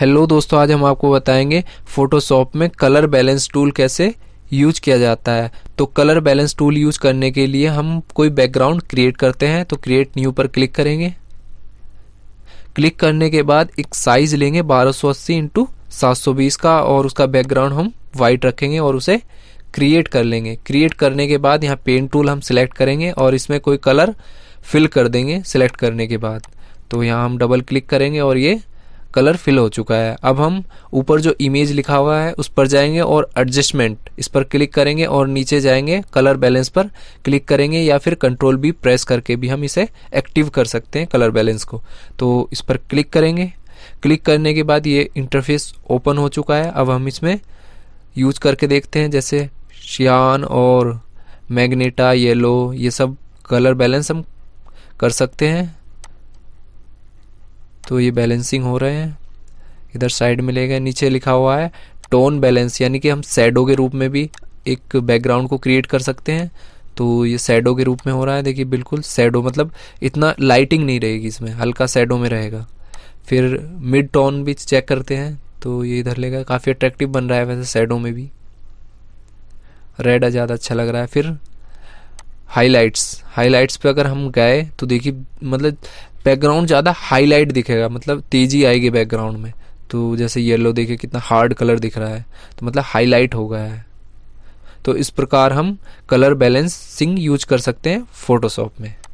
hello दोस्तों आज हम आपको बताएंगे फोटोशॉप में कलर बैलेंस टूल कैसे यूज किया जाता है तो कलर बैलेंस टूल यूज करने के लिए हम कोई बैकग्राउंड क्रिएट करते हैं तो क्रिएट न्यू पर क्लिक करेंगे क्लिक करने के बाद एक साइज लेंगे 1280 सौ अस्सी इंटू सात का और उसका बैकग्राउंड हम वाइट रखेंगे और उसे क्रिएट कर लेंगे क्रिएट करने के बाद यहाँ पेन टूल हम सिलेक्ट करेंगे और इसमें कोई कलर फिल कर देंगे सिलेक्ट करने के बाद तो यहाँ हम डबल क्लिक करेंगे और ये कलर फिल हो चुका है अब हम ऊपर जो इमेज लिखा हुआ है उस पर जाएंगे और एडजस्टमेंट इस पर क्लिक करेंगे और नीचे जाएंगे कलर बैलेंस पर क्लिक करेंगे या फिर कंट्रोल भी प्रेस करके भी हम इसे एक्टिव कर सकते हैं कलर बैलेंस को तो इस पर क्लिक करेंगे क्लिक करने के बाद ये इंटरफेस ओपन हो चुका है अब हम इसमें यूज करके देखते हैं जैसे शियान और मैग्नेटा येलो ये सब कलर बैलेंस हम कर सकते हैं तो ये बैलेंसिंग हो रहे हैं इधर साइड में ले गए नीचे लिखा हुआ है टोन बैलेंस यानी कि हम सैडो के रूप में भी एक बैकग्राउंड को क्रिएट कर सकते हैं तो ये सैडो के रूप में हो रहा है देखिए बिल्कुल सैडो मतलब इतना लाइटिंग नहीं रहेगी इसमें हल्का सैडो में रहेगा फिर मिड टोन भी चेक करते हैं तो ये इधर लेगा काफ़ी अट्रैक्टिव बन रहा है वैसे सैडो में भी रेड ज़्यादा अच्छा लग रहा है फिर हाईलाइट्स हाईलाइट्स पे अगर हम गए तो देखिए मतलब बैकग्राउंड ज़्यादा हाईलाइट दिखेगा मतलब तेज़ी आएगी बैकग्राउंड में तो जैसे येलो देखिए कितना हार्ड कलर दिख रहा है तो मतलब हाईलाइट हो गया है तो इस प्रकार हम कलर बैलेंसिंग यूज कर सकते हैं फोटोशॉप में